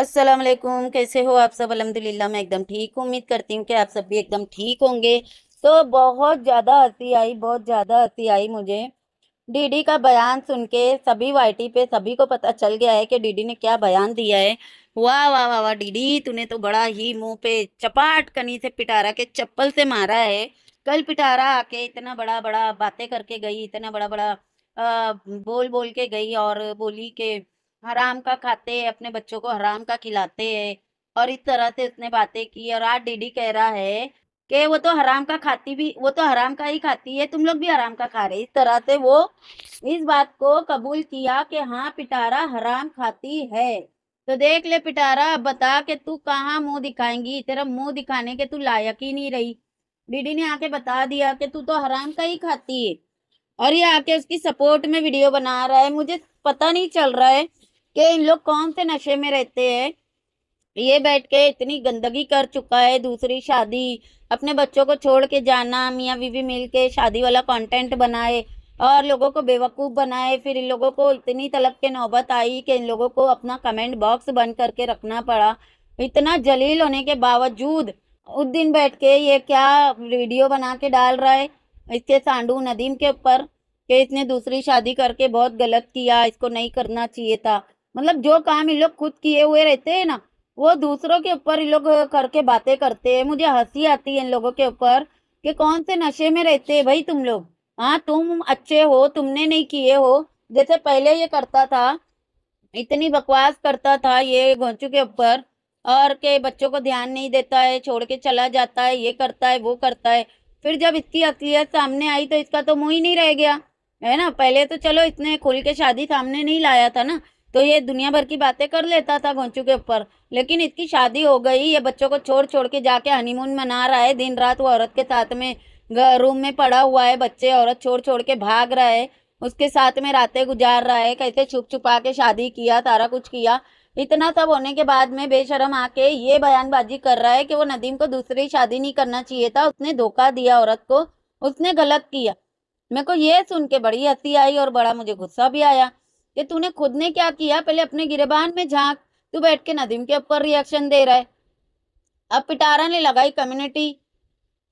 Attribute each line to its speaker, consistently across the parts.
Speaker 1: अस्सलाम वालेकुम कैसे हो आप सब अलहमदिल्ला मैं एकदम ठीक हूँ उम्मीद करती हूँ कि आप सब भी एकदम ठीक होंगे तो बहुत ज़्यादा हंसी आई बहुत ज़्यादा हंसी आई मुझे डीडी का बयान सुन के सभी वाईटी पे सभी को पता चल गया है कि डीडी ने क्या बयान दिया है वाह वाह वाह वाह डीडी तूने तो बड़ा ही मुंह पे चपाट कनी से पिटारा के चप्पल से मारा है कल पिटारा आके इतना बड़ा बड़ा बातें करके गई इतना बड़ा बड़ा आ, बोल बोल के गई और बोली के हराम का खाते है अपने बच्चों को हराम का खिलाते है और इस तरह से उसने बातें की और आज डीडी कह रहा है कि वो तो हराम का खाती भी वो तो हराम का ही खाती है तुम लोग भी हराम का खा रहे इस तरह से वो इस बात को कबूल किया कि हाँ पिटारा हराम खाती है तो देख ले पिटारा अब बता कि तू कहाँ मुंह दिखाएंगी तेरा मुंह दिखाने के तू लायक ही नहीं रही डीडी ने आके बता दिया कि तू तो हराम का ही खाती है और ये आके उसकी सपोर्ट में वीडियो बना रहा है मुझे पता नहीं चल रहा है कि इन लोग कौन से नशे में रहते हैं ये बैठ के इतनी गंदगी कर चुका है दूसरी शादी अपने बच्चों को छोड़ के जाना मियाँ बीवी मिल के शादी वाला कंटेंट बनाए और लोगों को बेवकूफ़ बनाए फिर इन लोगों को इतनी तलब के नौबत आई कि इन लोगों को अपना कमेंट बॉक्स बंद करके रखना पड़ा इतना जलील होने के बावजूद उस दिन बैठ के ये क्या वीडियो बना के डाल रहा है इसके सांडू नदीम के ऊपर कि इसने दूसरी शादी करके बहुत गलत किया इसको नहीं करना चाहिए था मतलब जो काम इन लोग खुद किए हुए रहते हैं ना वो दूसरों के ऊपर इन लोग करके बातें करते हैं मुझे हंसी आती है इन लोगों के ऊपर कि कौन से नशे में रहते हैं भाई तुम लोग हाँ तुम अच्छे हो तुमने नहीं किए हो जैसे पहले ये करता था इतनी बकवास करता था ये घोंचू के ऊपर और के बच्चों को ध्यान नहीं देता है छोड़ के चला जाता है ये करता है वो करता है फिर जब इसकी असलियत सामने आई तो इसका तो मुंह ही नहीं रह गया है ना पहले तो चलो इसने खुल के शादी सामने नहीं लाया था ना तो ये दुनिया भर की बातें कर लेता था गोंचू के ऊपर लेकिन इसकी शादी हो गई ये बच्चों को छोड़ छोड़ के जाके हनीमून मना रहा है दिन रात वो औरत के साथ में रूम में पड़ा हुआ है बच्चे औरत छोड़ छोड़ के भाग रहा है उसके साथ में रातें गुजार रहा है कैसे छुप छुपा के शादी किया सारा कुछ किया इतना सब होने के बाद में बेशरम आके ये बयानबाजी कर रहा है कि वो नदीम को दूसरी शादी नहीं करना चाहिए था उसने धोखा दिया औरत को उसने गलत किया मेरे को ये सुन के बड़ी हंसी आई और बड़ा मुझे गुस्सा भी आया कि तूने खुद ने क्या किया पहले अपने गिरबान में झांक तू बैठ के नदीम के ऊपर रिएक्शन दे रहा है अब पिटारा ने लगाई कम्युनिटी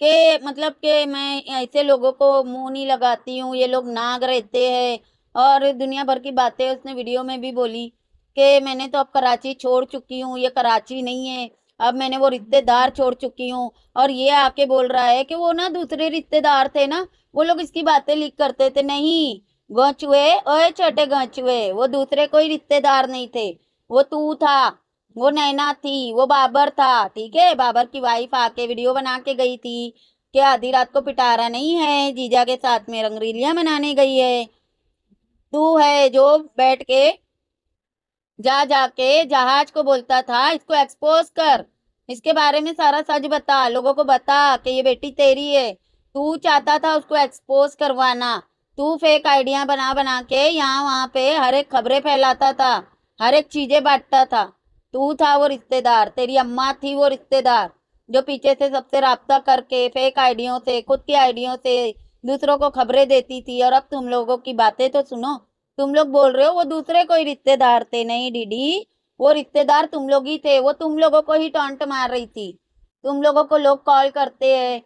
Speaker 1: के मतलब के मैं ऐसे लोगों को मुंह नहीं लगाती हूँ ये लोग नाग रहते हैं और दुनिया भर की बातें उसने वीडियो में भी बोली कि मैंने तो अब कराची छोड़ चुकी हूँ ये कराची नहीं है अब मैंने वो रिश्तेदार छोड़ चुकी हूँ और ये आके बोल रहा है कि वो ना दूसरे रिश्तेदार थे ना वो लोग इसकी बातें लीक करते थे नहीं गौचुए ओए छोटे गौचुए वो दूसरे कोई रिश्तेदार नहीं थे वो तू था वो नैना थी वो बाबर था ठीक है बाबर की वाइफ आके वीडियो बना के गई थी कि आधी रात को पिटारा नहीं है जीजा के साथ में रंगरीलियां मनाने गई है तू है जो बैठ के जा जाके जहाज को बोलता था इसको एक्सपोज कर इसके बारे में सारा सच बता लोगों को बता कि ये बेटी तेरी है तू चाहता था उसको एक्सपोज करवाना तू फेक आइडिया बना बना के यहाँ वहाँ पे हर एक खबरें फैलाता था हर एक चीज़ें बांटता था तू था वो रिश्तेदार तेरी अम्मा थी वो रिश्तेदार जो पीछे से सबसे रबता करके फेक आइडियों से खुद की आइडियों से दूसरों को खबरें देती थी और अब तुम लोगों की बातें तो सुनो तुम लोग बोल रहे हो वो दूसरे कोई रिश्तेदार थे नहीं डीडी वो रिश्तेदार तुम लोग ही थे वो तुम लोगों को ही टॉन्ट मार रही थी तुम लोगों को लोग कॉल करते हैं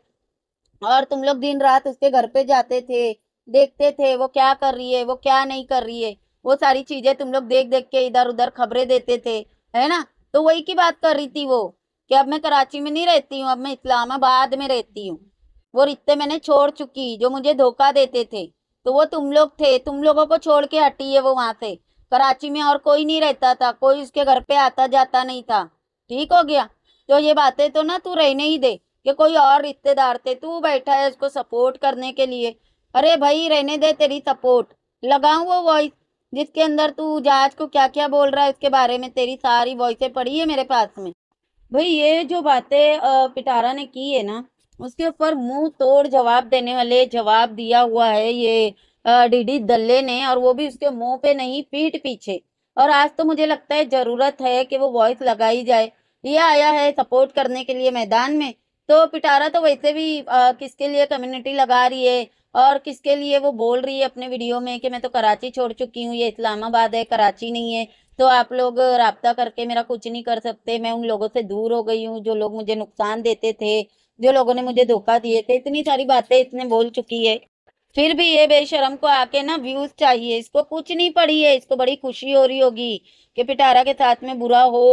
Speaker 1: और तुम लोग दिन रात उसके घर पे जाते थे देखते थे वो क्या कर रही है वो क्या नहीं कर रही है वो सारी चीजें तुम लोग देख देख के इधर उधर खबरें देते थे है ना तो वही की बात कर रही थी वो कि अब मैं कराची में नहीं रहती हूँ अब मैं इस्लामाबाद में रहती हूँ वो रिश्ते मैंने छोड़ चुकी जो मुझे धोखा देते थे तो वो तुम लोग थे तुम लोगों को छोड़ के हटी है वो वहां से कराची में और कोई नहीं रहता था कोई उसके घर पे आता जाता नहीं था ठीक हो गया तो ये बातें तो ना तू रहने ही दे कि कोई और रिश्तेदार थे तू बैठा है उसको सपोर्ट करने के लिए अरे भाई रहने दे तेरी सपोर्ट लगाऊ वो वॉइस जिसके अंदर तू जहाज को क्या क्या बोल रहा है उसके बारे में तेरी सारी वॉइसें पड़ी है मेरे पास में भाई ये जो बातें पिटारा ने की है ना उसके ऊपर मुंह तोड़ जवाब देने वाले जवाब दिया हुआ है ये डीडी दल्ले ने और वो भी उसके मुंह पे नहीं पीठ पीछे और आज तो मुझे लगता है जरूरत है कि वो वॉइस लगाई जाए ये आया है सपोर्ट करने के लिए मैदान में तो पिटारा तो वैसे भी आ, किसके लिए कम्युनिटी लगा रही है और किसके लिए वो बोल रही है अपने वीडियो में कि मैं तो कराची छोड़ चुकी हूँ ये इस्लामाबाद है कराची नहीं है तो आप लोग रबता करके मेरा कुछ नहीं कर सकते मैं उन लोगों से दूर हो गई हूँ जो लोग मुझे नुकसान देते थे जो लोगों ने मुझे धोखा दिए थे इतनी सारी बातें इसने बोल चुकी है फिर भी ये बेशरम को आके ना व्यूज चाहिए इसको कुछ नहीं पड़ी है इसको बड़ी खुशी हो रही होगी कि पिटारा के साथ में बुरा हो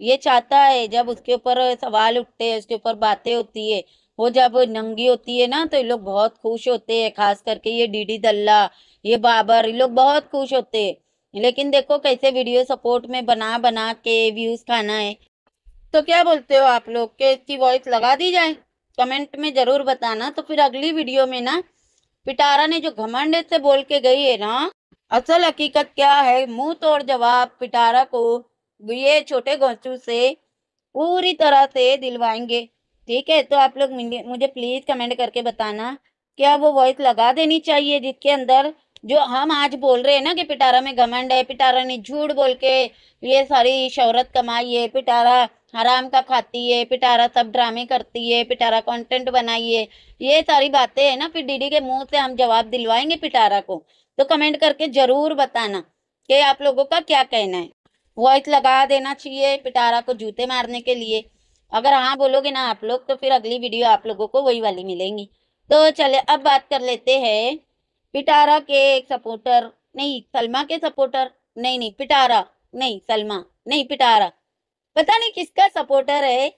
Speaker 1: ये चाहता है जब उसके ऊपर सवाल उठते हैं उसके ऊपर बातें होती है वो जब नंगी होती है ना तो ये लोग बहुत खुश होते हैं खास करके ये डीडी दल्ला ये बाबर ये लोग बहुत खुश होते हैं लेकिन देखो कैसे वीडियो सपोर्ट में बना बना के व्यूज खाना है तो क्या बोलते हो आप लोग के इसकी वॉइस लगा दी जाए कमेंट में जरूर बताना तो फिर अगली वीडियो में ना पिटारा ने जो घमंड से बोल के गई है ना असल हकीकत क्या है मुंह तोड़ जवाब पिटारा को ये छोटे गोचू से पूरी तरह से दिलवाएंगे ठीक है तो आप लोग मुझे प्लीज़ कमेंट करके बताना क्या वो वॉइस लगा देनी चाहिए जिसके अंदर जो हम आज बोल रहे हैं ना कि पिटारा में घमंड है पिटारा ने झूठ बोल के ये सारी शोहरत कमाई है पिटारा हराम का खाती है पिटारा सब ड्रामे करती है पिटारा कंटेंट बनाई है ये सारी बातें है ना फिर डीडी के मुंह से हम जवाब दिलवाएंगे पिटारा को तो कमेंट करके ज़रूर बताना कि आप लोगों का क्या कहना है वॉइस लगा देना चाहिए पिटारा को जूते मारने के लिए अगर हाँ बोलोगे ना आप लोग तो फिर अगली वीडियो आप लोगों को वही वाली मिलेंगी तो चले अब बात कर लेते हैं पिटारा के एक सपोर्टर नहीं सलमा के सपोर्टर नहीं नहीं पिटारा नहीं सलमा नहीं पिटारा पता नहीं किसका सपोर्टर है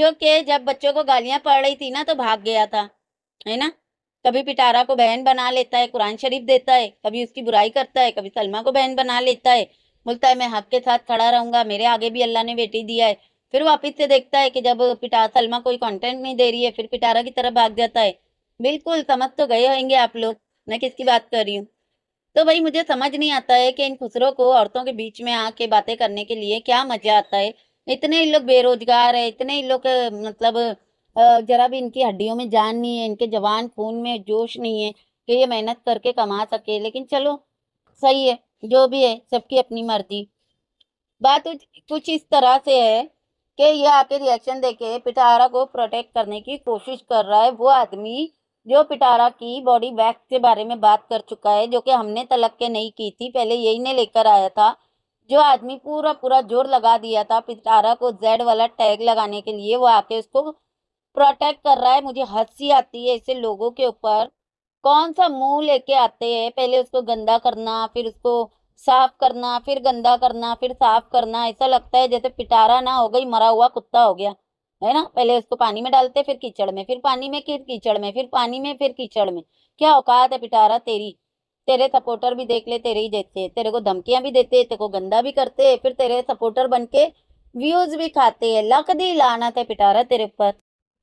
Speaker 1: जो कि जब बच्चों को गालियां पड़ रही थी ना तो भाग गया था है ना कभी पिटारा को बहन बना लेता है कुरान शरीफ देता है कभी उसकी बुराई करता है कभी सलमा को बहन बना लेता है बोलता है मैं हक के साथ खड़ा रहूंगा मेरे आगे भी अल्लाह ने बेटी दिया है फिर वापिस से देखता है कि जब पिटा सलमा कोई कॉन्टेंट नहीं दे रही है फिर पिटारा की तरफ भाग जाता है बिल्कुल समझ तो गए होंगे आप लोग मैं किसकी बात कर रही हूँ तो भाई मुझे समझ नहीं आता है कि इन खुसरों को औरतों के बीच में आके बातें करने के लिए क्या मजा आता है इतने लोग बेरोजगार है इतने लोग मतलब जरा भी इनकी हड्डियों में जान नहीं है इनके जवान खून में जोश नहीं है कि ये मेहनत करके कमा सके लेकिन चलो सही है जो भी है सबकी अपनी मर्जी बात कुछ इस तरह से है कि ये आके रिएक्शन देके पिटारा को प्रोटेक्ट करने की कोशिश कर रहा है वो आदमी जो पिटारा की बॉडी बैग के बारे में बात कर चुका है जो कि हमने तलक के नहीं की थी पहले यही ने लेकर आया था जो आदमी पूरा पूरा जोर लगा दिया था पिटारा को जेड वाला टैग लगाने के लिए वो आके उसको प्रोटेक्ट कर रहा है मुझे हंसी आती है ऐसे लोगों के ऊपर कौन सा मुंह लेके आते हैं पहले उसको गंदा करना फिर उसको साफ करना फिर गंदा करना फिर साफ करना ऐसा लगता है जैसे पिटारा ना हो गई मरा हुआ कुत्ता हो गया है ना पहले उसको पानी में डालते फिर कीचड़ में फिर पानी में फिर कीचड़ में फिर पानी में फिर कीचड़ में क्या औकात है पिटारा तेरी तेरे सपोर्टर भी देख ले तेरे ही देते है तेरे को धमकियां भी देते है तेरे को गंदा भी करते है फिर तेरे सपोर्टर बन के व्यूज भी खाते है लक दी लाना थे पिटारा तेरे ऊपर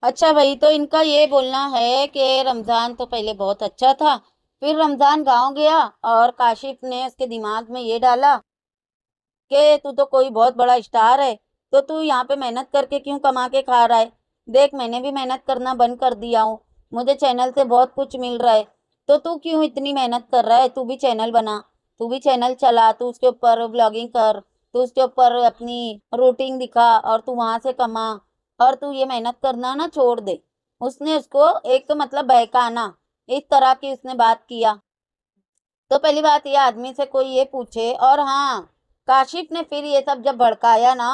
Speaker 1: अच्छा भाई तो इनका ये बोलना है कि रमज़ान तो पहले बहुत अच्छा था फिर रमज़ान गांव गया और काशिफ ने उसके दिमाग में ये डाला कि तू तो कोई बहुत बड़ा स्टार है तो तू यहाँ पे मेहनत करके क्यों कमा के खा रहा है देख मैंने भी मेहनत करना बंद कर दिया हूँ मुझे चैनल से बहुत कुछ मिल रहा है तो तू क्यों इतनी मेहनत कर रहा है तू भी चैनल बना तू भी चैनल चला तू उसके ऊपर ब्लॉगिंग कर तू उसके ऊपर अपनी रूटीन दिखा और तू वहाँ से कमा और तू ये मेहनत करना ना छोड़ दे उसने उसको एक मतलब बहकाना इस तरह की उसने बात किया तो पहली बात ये आदमी से कोई ये पूछे और हाँ काशिफ ने फिर ये सब जब भड़काया ना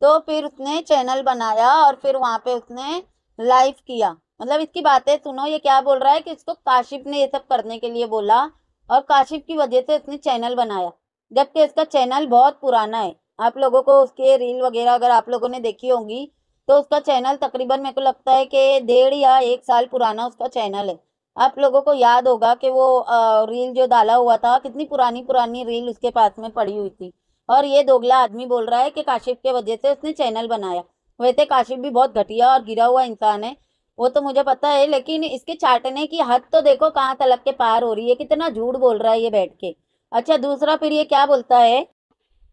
Speaker 1: तो फिर उसने चैनल बनाया और फिर वहाँ पे उसने लाइव किया मतलब इसकी बातें सुनो ये क्या बोल रहा है कि इसको काशिफ ने ये सब करने के लिए बोला और काशिफ की वजह से उसने चैनल बनाया जबकि इसका चैनल बहुत पुराना है आप लोगों को उसके रील वगैरह अगर आप लोगों ने देखी होंगी तो उसका चैनल तकरीबन मेरे को लगता है कि डेढ़ या एक साल पुराना उसका चैनल है आप लोगों को याद होगा कि वो रील जो डाला हुआ था कितनी पुरानी पुरानी रील उसके पास में पड़ी हुई थी और ये दोगला आदमी बोल रहा है कि काशिफ के वजह से उसने चैनल बनाया वैसे काशिफ भी बहुत घटिया और गिरा हुआ इंसान है वो तो मुझे पता है लेकिन इसके चाटने की हद तो देखो कहाँ तलक के पार हो रही है कितना झूठ बोल रहा है ये बैठ के अच्छा दूसरा फिर ये क्या बोलता है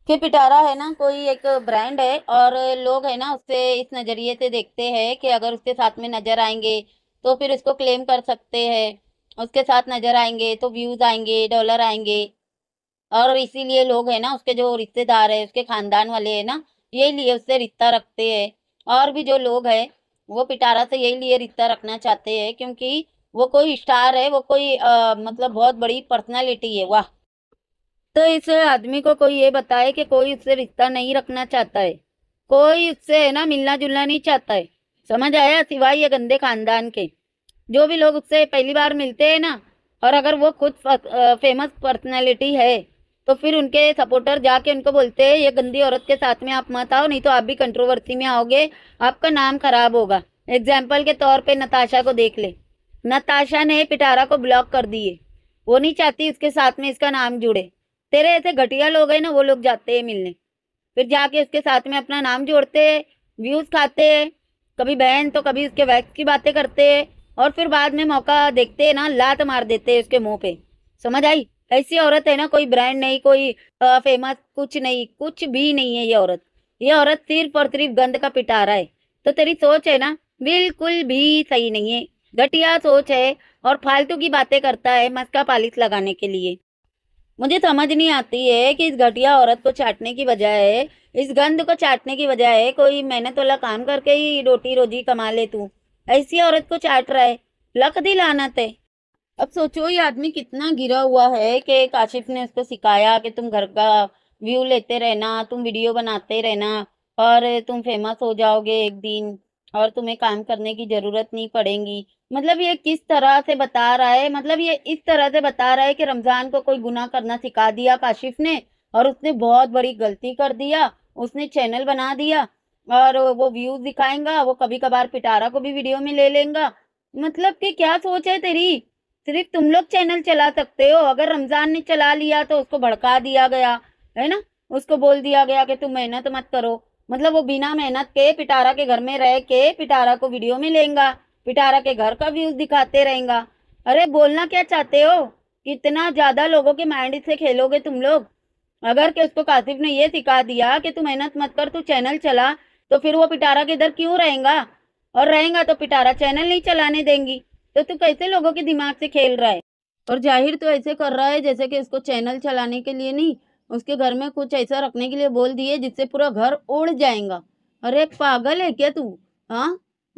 Speaker 1: कि पिटारा है ना कोई एक ब्रांड है और लोग है ना उससे इस नज़रिए से देखते हैं कि अगर उसके साथ में नज़र आएंगे तो फिर उसको क्लेम कर सकते हैं उसके साथ नज़र आएंगे तो व्यूज़ आएंगे डॉलर आएंगे और इसीलिए लोग है ना उसके जो रिश्तेदार है उसके खानदान वाले है ना यही लिए उससे रिश्ता रखते हैं और भी जो लोग है वो पिटारा से यही लिए रिश्ता रखना चाहते हैं क्योंकि वो कोई स्टार है वो कोई आ, मतलब बहुत बड़ी पर्सनैलिटी है वाह तो इस आदमी को कोई ये बताए कि कोई उससे रिश्ता नहीं रखना चाहता है कोई उससे है ना मिलना जुलना नहीं चाहता है समझ आया सिवाय ये गंदे खानदान के जो भी लोग उससे पहली बार मिलते हैं ना और अगर वो खुद फेमस पर्सनैलिटी है तो फिर उनके सपोर्टर जाके उनको बोलते हैं ये गंदी औरत के साथ में आप मत आओ नहीं तो आप भी कंट्रोवर्सी में आओगे आपका नाम खराब होगा एग्जाम्पल के तौर पे नताशा को देख ले नताशा ने पिटारा को ब्लॉक कर दिए वो नहीं चाहती उसके साथ में इसका नाम जुड़े तेरे ऐसे घटिया लोग हैं ना वो लोग जाते हैं मिलने फिर जाके उसके साथ में अपना नाम जोड़ते व्यूज़ खाते कभी बहन तो कभी उसके वैक्स की बातें करते और फिर बाद में मौका देखते ना लात मार देते उसके मुंह पे समझ आई ऐसी औरत है ना कोई ब्रांड नहीं कोई फेमस कुछ नहीं कुछ भी नहीं है ये औरत ये औरत सिर्फ और सिर्फ गंद का पिटारा है तो तेरी सोच है ना बिल्कुल भी सही नहीं है घटिया सोच है और फालतू की बातें करता है मस्का पालिस लगाने के लिए मुझे समझ नहीं आती है कि इस घटिया औरत को चाटने की बजाय इस गंध को चाटने की बजाय कोई मेहनत वाला काम करके ही रोटी रोजी कमा ले तू ऐसी औरत को चाट रहा है लक दी लानत है अब सोचो ये आदमी कितना गिरा हुआ है कि काशिफ ने उसको सिखाया कि तुम घर का व्यू लेते रहना तुम वीडियो बनाते रहना और तुम फेमस हो जाओगे एक दिन और तुम्हें काम करने की ज़रूरत नहीं पड़ेगी मतलब ये किस तरह से बता रहा है मतलब ये इस तरह से बता रहा है कि रमज़ान को कोई गुना करना सिखा दिया काशिफ ने और उसने बहुत बड़ी गलती कर दिया उसने चैनल बना दिया और वो व्यूज दिखाएंगा वो कभी कभार पिटारा को भी वीडियो में ले लेगा मतलब कि क्या सोच है तेरी सिर्फ तुम लोग चैनल चला सकते हो अगर रमज़ान ने चला लिया तो उसको भड़का दिया गया है ना उसको बोल दिया गया कि तुम मेहनत मत करो मतलब वो बिना मेहनत के पिटारा के घर में रह के पिटारा को वीडियो में लेगा पिटारा के घर का व्यूज दिखाते रहेगा अरे बोलना क्या चाहते हो कितना ज्यादा लोगों के माइंड से खेलोगे तुम लोग अगर के उसको कासिफ ने ये सिखा दिया कि तू मेहनत मत कर तू चैनल चला तो फिर वो पिटारा के इधर क्यों रहेगा और रहेगा तो पिटारा चैनल नहीं चलाने देंगी तो तू कैसे लोगों के दिमाग से खेल रहा है और जाहिर तो ऐसे कर रहा है जैसे कि उसको चैनल चलाने के लिए नहीं उसके घर में कुछ ऐसा रखने के लिए बोल दिए जिससे पूरा घर उड़ जाएगा अरे पागल है क्या तू हाँ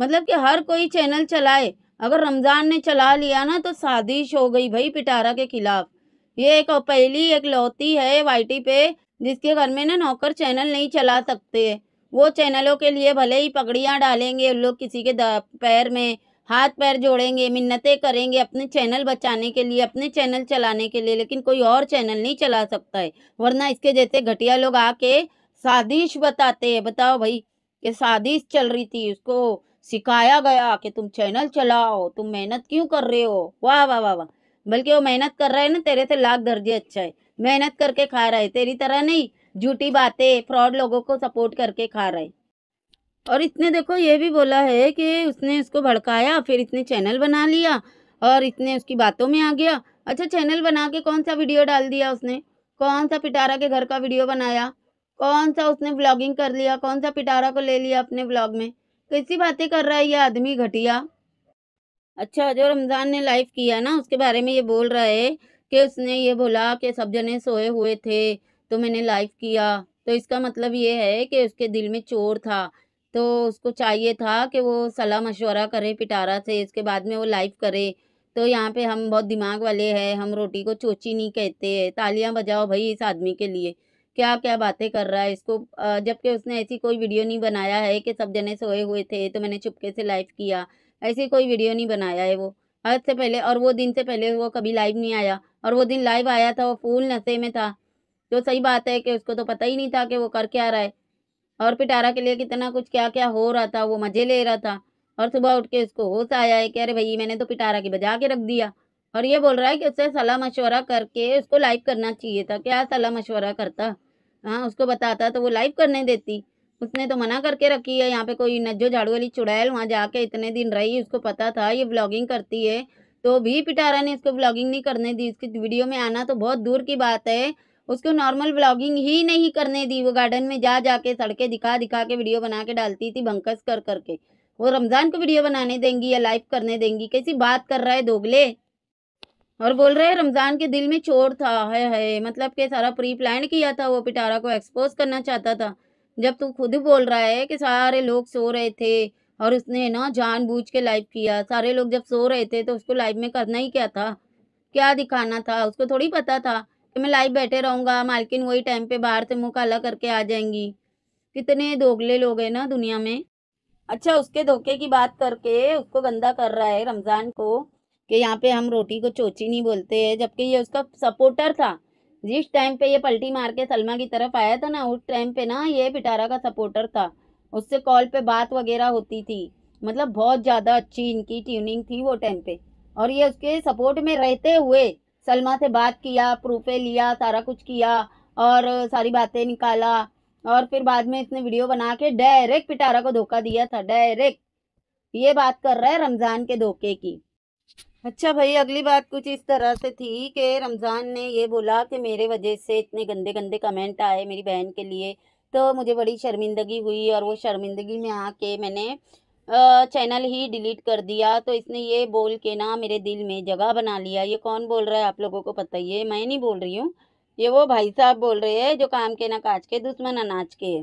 Speaker 1: मतलब कि हर कोई चैनल चलाए अगर रमज़ान ने चला लिया ना तो साजिश हो गई भाई पिटारा के खिलाफ ये एक पहली एक लौती है वाईटी पे जिसके घर में ना नौकर चैनल नहीं चला सकते वो चैनलों के लिए भले ही पगड़ियाँ डालेंगे उन लोग किसी के पैर में हाथ पैर जोड़ेंगे मिन्नतें करेंगे अपने चैनल बचाने के लिए अपने चैनल चलाने के लिए लेकिन कोई और चैनल नहीं चला सकता है वरना इसके जैसे घटिया लोग आके साजिश बताते हैं बताओ भाई कि साजिश चल रही थी उसको सिखाया गया कि तुम चैनल चलाओ तुम मेहनत क्यों कर रहे हो वाह वाह वाह वाह बल्कि वो मेहनत कर रहा है ना तेरे से लाख दर्जे अच्छा है मेहनत करके खा रहा है तेरी तरह नहीं झूठी बातें फ्रॉड लोगों को सपोर्ट करके खा रहा है और इसने देखो ये भी बोला है कि उसने उसको भड़काया फिर इसने चैनल बना लिया और इसने उसकी बातों में आ गया अच्छा चैनल बना के कौन सा वीडियो डाल दिया उसने कौन सा पिटारा के घर का वीडियो बनाया कौन सा उसने ब्लॉगिंग कर लिया कौन सा पिटारा को ले लिया अपने ब्लॉग में कैसी बातें कर रहा है ये आदमी घटिया अच्छा जो रमज़ान ने लाइव किया ना उसके बारे में ये बोल रहा है कि उसने ये बोला कि सब जने सोए हुए थे तो मैंने लाइव किया तो इसका मतलब ये है कि उसके दिल में चोर था तो उसको चाहिए था कि वो सलाह मशवरा करे पिटारा से इसके बाद में वो लाइव करे तो यहाँ पे हम बहुत दिमाग वाले हैं हम रोटी को चोची नहीं कहते हैं तालियां बजाओ भाई इस आदमी के लिए क्या क्या बातें कर रहा है इसको जबकि उसने ऐसी कोई वीडियो नहीं बनाया है कि सब जने सोए हुए थे तो मैंने चुपके से लाइव किया ऐसी कोई वीडियो नहीं बनाया है वो हद से पहले और वो दिन से पहले वो कभी लाइव नहीं आया और वो दिन लाइव आया था वो फूल नशे में था तो सही बात है कि उसको तो पता ही नहीं था कि वो कर क्या रहा है और पिटारा के लिए कितना कुछ क्या क्या हो रहा था वो मज़े ले रहा था और सुबह उठ के उसको होश आया है कि अरे भाई मैंने तो पिटारा की बजा के रख दिया और ये बोल रहा है कि उससे सलाह मशवरा करके उसको लाइव करना चाहिए था क्या सलाह मशवरा करता हाँ उसको बताता तो वो लाइव करने देती उसने तो मना करके रखी है यहाँ पे कोई नज्जो झाड़ू वाली चुड़ैल वहाँ जाके इतने दिन रही उसको पता था ये ब्लॉगिंग करती है तो भी पिटारा ने इसको ब्लॉगिंग नहीं करने दी उसकी वीडियो में आना तो बहुत दूर की बात है उसको नॉर्मल ब्लॉगिंग ही नहीं करने दी वो गार्डन में जा जाके सड़कें दिखा दिखा के वीडियो बना के डालती थी बंकस कर करके वो रमज़ान को वीडियो बनाने देंगी या लाइव करने देंगी कैसी बात कर रहा है दोगले और बोल रहे हैं रमज़ान के दिल में चोर था है है मतलब के सारा प्री प्लान किया था वो पिटारा को एक्सपोज करना चाहता था जब तू खुद बोल रहा है कि सारे लोग सो रहे थे और उसने ना जानबूझ के लाइव किया सारे लोग जब सो रहे थे तो उसको लाइव में करना ही क्या था क्या दिखाना था उसको थोड़ी पता था कि मैं लाइव बैठे रहूँगा मालकिन वही टाइम पे बाहर से मुँह काला करके आ जाएंगी कितने दोगले लोग हैं ना दुनिया में अच्छा उसके धोखे की बात करके उसको गंदा कर रहा है रमज़ान को कि यहाँ पे हम रोटी को चोची नहीं बोलते हैं जबकि ये उसका सपोर्टर था जिस टाइम पे ये पलटी मार के सलमा की तरफ आया था ना उस टाइम पे ना ये पिटारा का सपोर्टर था उससे कॉल पे बात वगैरह होती थी मतलब बहुत ज़्यादा अच्छी इनकी ट्यूनिंग थी वो टाइम पे और ये उसके सपोर्ट में रहते हुए सलमा से बात किया प्रूफे लिया सारा कुछ किया और सारी बातें निकाला और फिर बाद में इसने वीडियो बना के डायरेक्ट पिटारा को धोखा दिया था डायरेक्ट ये बात कर रहा है रमज़ान के धोखे की अच्छा भाई अगली बात कुछ इस तरह से थी कि रमज़ान ने ये बोला कि मेरे वजह से इतने गंदे गंदे कमेंट आए मेरी बहन के लिए तो मुझे बड़ी शर्मिंदगी हुई और वो शर्मिंदगी में आके मैंने चैनल ही डिलीट कर दिया तो इसने ये बोल के ना मेरे दिल में जगह बना लिया ये कौन बोल रहा है आप लोगों को पता ही है मैं नहीं बोल रही हूँ ये वो भाई साहब बोल रहे हैं जो काम के ना काज के दुश्मन अनाज के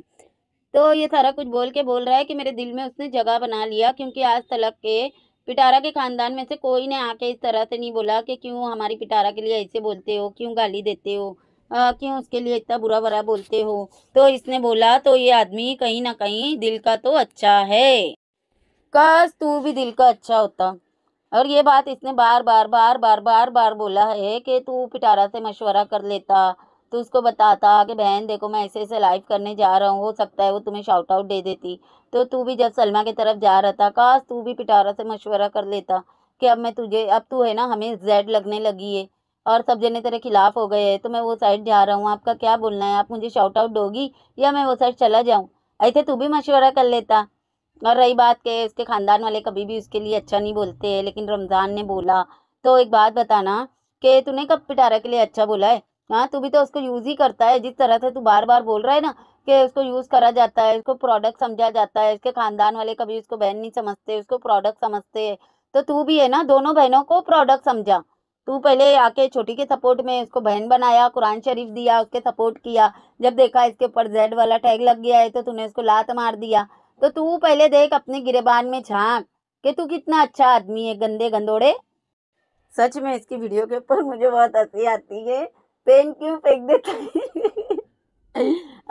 Speaker 1: तो ये सारा कुछ बोल के बोल रहा है कि मेरे दिल में उसने जगह बना लिया क्योंकि आज तलक के पिटारा के खानदान में से कोई ने आके इस तरह से नहीं बोला कि क्यों हमारी पिटारा के लिए ऐसे बोलते हो क्यों गाली देते हो क्यों उसके लिए इतना बुरा बुरा बोलते हो तो इसने बोला तो ये आदमी कहीं ना कहीं दिल का तो अच्छा है काश तू भी दिल का अच्छा होता और ये बात इसने बार बार बार बार बार बार बोला है कि तू पिटारा से मशवरा कर लेता तो उसको बताता कि बहन देखो मैं ऐसे ऐसे लाइव करने जा रहा हूँ हो सकता है वो तुम्हें शाउट आउट दे देती तो तू भी जब सलमा की तरफ जा रहा था काश तू भी पिटारा से मशवरा कर लेता कि अब मैं तुझे अब तू है ना हमें जेड लगने लगी है और सब जने तेरे खिलाफ हो गए हैं तो मैं वो साइड जा रहा हूँ आपका क्या बोलना है आप मुझे शाउट आउट दोगी या मैं वो साइड चला जाऊँ ऐसे तू भी मशवरा कर लेता और रही बात के उसके ख़ानदान वाले कभी भी उसके लिए अच्छा नहीं बोलते हैं लेकिन रमज़ान ने बोला तो एक बात बताना कि तूने कब पिटारा के लिए अच्छा बोला है हाँ तू भी तो उसको यूज़ ही करता है जिस तरह से तू बार बार बोल रहा है ना कि उसको यूज़ करा जाता है उसको प्रोडक्ट समझा जाता है इसके खानदान वाले कभी उसको बहन नहीं समझते उसको प्रोडक्ट समझते है तो तू भी है ना दोनों बहनों को प्रोडक्ट समझा तू पहले आके छोटी के सपोर्ट में उसको बहन बनाया कुरान शरीफ दिया उसके सपोर्ट किया जब देखा इसके ऊपर जेड वाला टैग लग गया है तो तूने उसको लात मार दिया तो तू पहले देख अपने गिरेबान में झांक कि तू कितना अच्छा आदमी है गंदे गंदोड़े सच में इसकी वीडियो के ऊपर मुझे बहुत हंसी आती है पेन क्यों फेंक देता है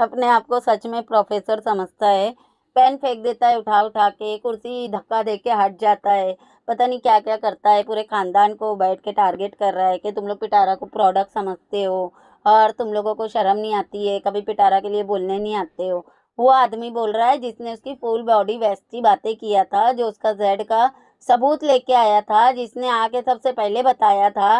Speaker 1: अपने आप को सच में प्रोफेसर समझता है पेन फेंक देता है उठा उठा के कुर्सी धक्का दे के हट जाता है पता नहीं क्या क्या करता है पूरे खानदान को बैठ के टारगेट कर रहा है कि तुम लोग पिटारा को प्रोडक्ट समझते हो और तुम लोगों को शर्म नहीं आती है कभी पिटारा के लिए बोलने नहीं आते हो वो आदमी बोल रहा है जिसने उसकी फुल बॉडी वेस्टी बातें किया था जो उसका जेड का सबूत लेके आया था जिसने आके सबसे पहले बताया था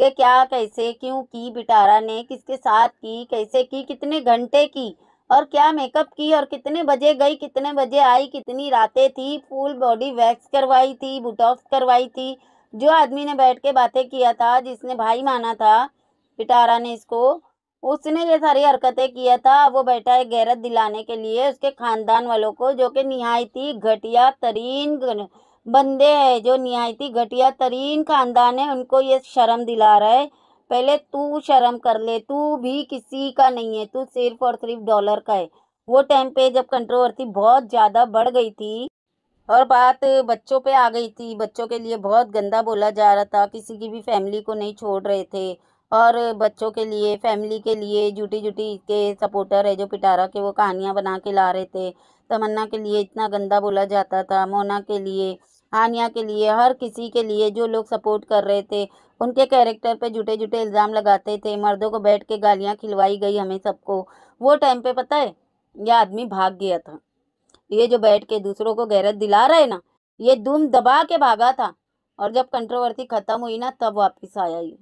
Speaker 1: कि क्या कैसे क्यों की बिटारा ने किसके साथ की कैसे की कितने घंटे की और क्या मेकअप की और कितने बजे गई कितने बजे आई कितनी रातें थी फुल बॉडी वैक्स करवाई थी बुटॉक्स करवाई थी जो आदमी ने बैठ के बातें किया था जिसने भाई माना था पिटारा ने इसको उसने ये सारी हरकतें किया था वो बैठा है गैरत दिलाने के लिए उसके खानदान वालों को जो कि निहायती घटिया तरीन बंदे हैं जो नहायती घटिया तरीन खानदान है उनको ये शर्म दिला रहा है पहले तू शर्म कर ले तू भी किसी का नहीं है तू सिर्फ और सिर्फ डॉलर का है वो टाइम पे जब कंट्रोवर्सी बहुत ज़्यादा बढ़ गई थी और बात बच्चों पे आ गई थी बच्चों के लिए बहुत गंदा बोला जा रहा था किसी की भी फैमिली को नहीं छोड़ रहे थे और बच्चों के लिए फैमिली के लिए जूटी जूटी के सपोर्टर है जो पिटारा के वो कहानियाँ बना के ला रहे थे तमन्ना के लिए इतना गंदा बोला जाता था मोना के लिए आनिया के लिए हर किसी के लिए जो लोग सपोर्ट कर रहे थे उनके कैरेक्टर पे जुटे जुटे इल्ज़ाम लगाते थे मर्दों को बैठ के गालियाँ खिलवाई गई हमें सबको वो टाइम पे पता है यह आदमी भाग गया था ये जो बैठ के दूसरों को गैरत दिला रहे ना ये दुम दबा के भागा था और जब कंट्रोवर्सी ख़त्म हुई ना तब वापस आया ये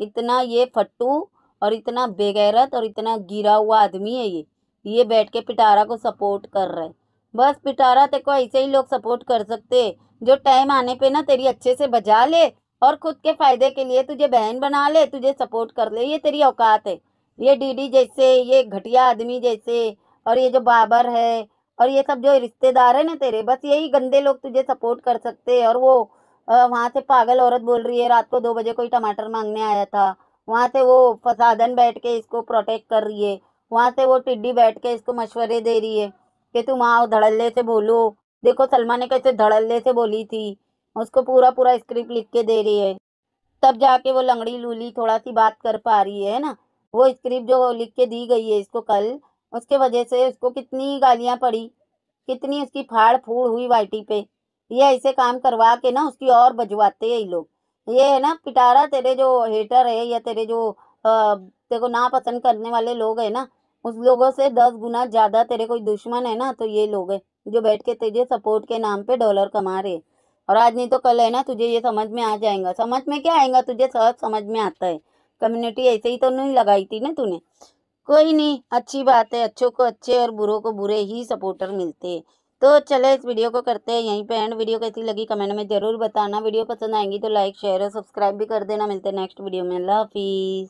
Speaker 1: इतना ये फट्टू और इतना बेगैरत और इतना गिरा हुआ आदमी है ये ये बैठ के पिटारा को सपोर्ट कर रहा है बस पिटारा तेरे को ऐसे ही लोग सपोर्ट कर सकते जो टाइम आने पे ना तेरी अच्छे से बजा ले और खुद के फायदे के लिए तुझे बहन बना ले तुझे सपोर्ट कर ले ये तेरी औकात है ये डीडी जैसे ये घटिया आदमी जैसे और ये जो बाबर है और ये सब जो रिश्तेदार है ना तेरे बस यही गंदे लोग तुझे सपोर्ट कर सकते और वो वहाँ से पागल औरत बोल रही है रात को दो बजे कोई टमाटर मांगने आया था वहाँ से वो फसादन बैठ के इसको प्रोटेक्ट कर रही है वहाँ से वो टिड्डी बैठ के इसको मशवरे दे रही है कि तुम आओ धड़ल्ले से बोलो देखो सलमा ने कैसे धड़ल्ले से बोली थी उसको पूरा पूरा स्क्रिप्ट लिख के दे रही है तब जाके वो लंगड़ी लूली थोड़ा सी बात कर पा रही है ना वो स्क्रिप्ट जो लिख के दी गई है इसको कल उसके वजह से उसको कितनी गालियाँ पड़ी कितनी उसकी फाड़ फूड़ हुई वाइटी पे ये ऐसे काम करवा के ना उसकी और बजवाते ये लोग ये है ना पिटारा तेरे जो हेटर है या तेरे जो तेरे को ना पसंद करने वाले लोग है ना उस लोगों से दस गुना ज़्यादा तेरे कोई दुश्मन है ना तो ये लोग है जो बैठ के तुझे सपोर्ट के नाम पे डॉलर कमा रहे और आज नहीं तो कल है ना तुझे ये समझ में आ जाएगा समझ में क्या आएगा तुझे सब समझ में आता है कम्युनिटी ऐसे ही तो नहीं लगाई थी ना तूने कोई नहीं अच्छी बात है अच्छों को अच्छे और बुरों को बुरे ही सपोर्टर मिलते हैं तो चले इस वीडियो को करते हैं यहीं पे एंड वीडियो कैसी लगी कमेंट में ज़रूर बताना वीडियो पसंद आएंगी तो लाइक शेयर और सब्सक्राइब भी कर देना मिलते हैं नेक्स्ट वीडियो में अल्लाह हाफिज़